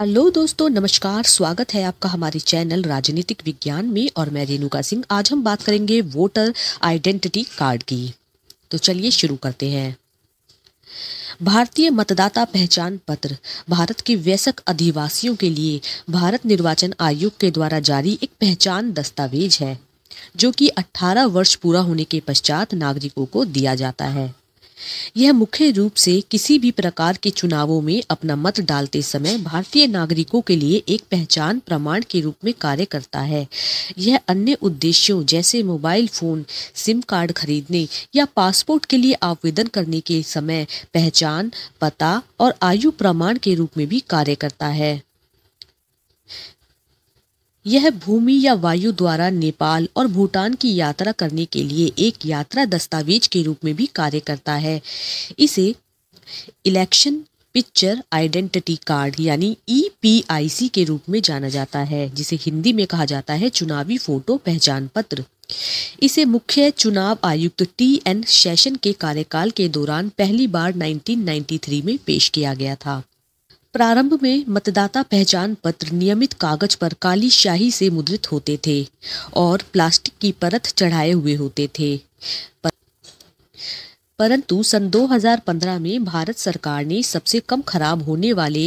hello दोस्तों नमस्कार स्वागत है आपका हमारे चैनल राजनीतिक विज्ञान में और मैं रेणुका सिंह आज हम बात करेंगे वोटर आइडेंटिटी कार्ड की तो चलिए शुरू करते हैं भारतीय मतदाता पहचान पत्र भारत के व्यसक अधिवासियों के लिए भारत निर्वाचन आयोग के द्वारा जारी एक पहचान दस्तावेज है जो कि 18 वर्ष पूरा होने के पश्चात नागरिकों को दिया जाता है यह मुख्य रूप से किसी भी प्रकार के चुनावों में अपना मत डालते समय भारतीय नागरिकों के लिए एक पहचान प्रमाण के रूप में कार्य करता है यह अन्य उद्देश्यों जैसे मोबाइल फोन सिम कार्ड खरीदने या पासपोर्ट के लिए आवेदन करने के समय पहचान पता और आयु प्रमाण के रूप में भी कार्य करता है यह भूमि या वायु द्वारा नेपाल और भूटान की यात्रा करने के लिए एक यात्रा दस्तावेज के रूप में भी कार्य करता है इसे इलेक्शन पिक्चर आइडेंटिटी कार्ड यानी ईपीआईसी e के रूप में जाना जाता है जिसे हिंदी में कहा जाता है चुनावी फोटो पहचान पत्र इसे मुख्य चुनाव आयुक्त टी एन शेषन के कार्यकाल के दौरान पहली बार 1993 में पेश किया गया था प्रारंभ में मतदाता पहचान पत्र नियमित कागज पर काली शाही से मुद्रित होते थे और प्लास्टिक की परत चढ़ाए हुए होते थे पर... परंतु सन 2015 में भारत सरकार ने सबसे कम खराब होने वाले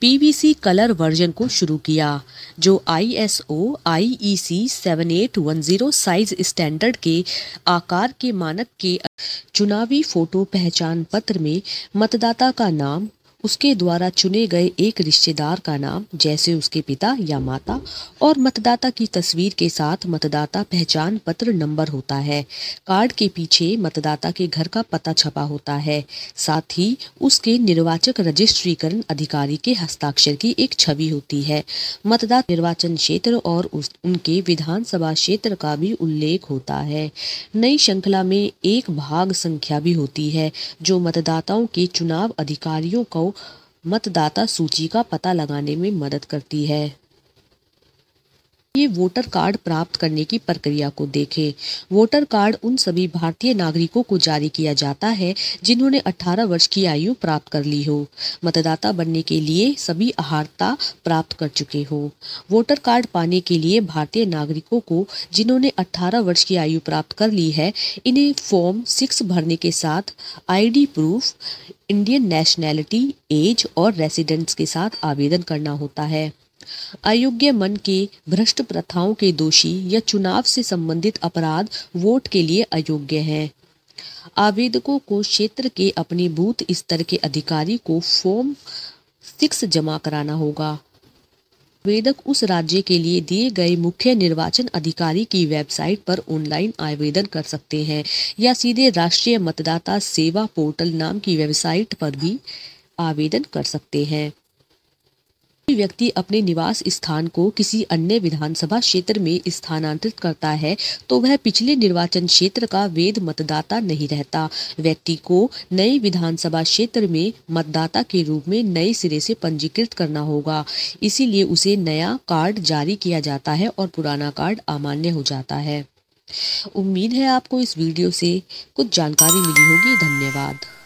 पीवीसी कलर वर्जन को शुरू किया जो आईएसओ आईईसी 7810 साइज स्टैंडर्ड के आकार के मानक के चुनावी फोटो पहचान पत्र में मतदाता का नाम उसके द्वारा चुने गए एक रिश्तेदार का नाम जैसे उसके पिता या माता और मतदाता की तस्वीर के साथ मतदाता पहचान पत्र नंबर होता है कार्ड के पीछे मतदाता के घर का पता छपा होता है साथ ही उसके निर्वाचक रजिस्ट्रीकरण अधिकारी के हस्ताक्षर की एक छवि होती है मतदाता निर्वाचन क्षेत्र और उस, उनके विधानसभा क्षेत्र का भी उल्लेख होता है नई श्रृंखला में एक भाग संख्या भी होती है जो मतदाताओं के चुनाव अधिकारियों को मतदाता सूची का पता लगाने में मदद करती है ये वोटर कार्ड प्राप्त करने की प्रक्रिया को देखें वोटर कार्ड उन सभी भारतीय नागरिकों को जारी किया जाता है जिन्होंने 18 वर्ष की आयु प्राप्त कर ली हो मतदाता बनने के लिए सभी अहारता प्राप्त कर चुके हो वोटर कार्ड पाने के लिए भारतीय नागरिकों को जिन्होंने 18 वर्ष की आयु प्राप्त कर ली है इन्हें फॉर्म सिक्स भरने के साथ I proof Indian nationality age और रेसिडेंट्स के साथ आवेदन करना होता है अयोग्य मन के भ्रष्ट प्रथाओं के दोषी या चुनाव से संबंधित अपराध वोट के लिए अयोग्य हैं आवेदकों को क्षेत्र के अपने बूथ स्तर के अधिकारी को फॉर्म सिक्स जमा कराना होगा आवेदक उस राज्य के लिए दिए गए मुख्य निर्वाचन अधिकारी की वेबसाइट पर ऑनलाइन आवेदन कर सकते हैं या सीधे राष्ट्रीय मतदाता सेवा पोर्टल नाम की वेबसाइट पर भी आवेदन कर सकते हैं व्यक्ति अपने निवास स्थान को किसी अन्य विधानसभा क्षेत्र में स्थानांतरित करता है तो वह पिछले निर्वाचन क्षेत्र का वेद मतदाता नहीं रहता व्यक्ति को नए विधानसभा क्षेत्र में मतदाता के रूप में नए सिरे से पंजीकृत करना होगा इसीलिए उसे नया कार्ड जारी किया जाता है और पुराना कार्ड अमान्य हो जाता है उम्मीद है आपको इस वीडियो से कुछ जानकारी मिली होगी धन्यवाद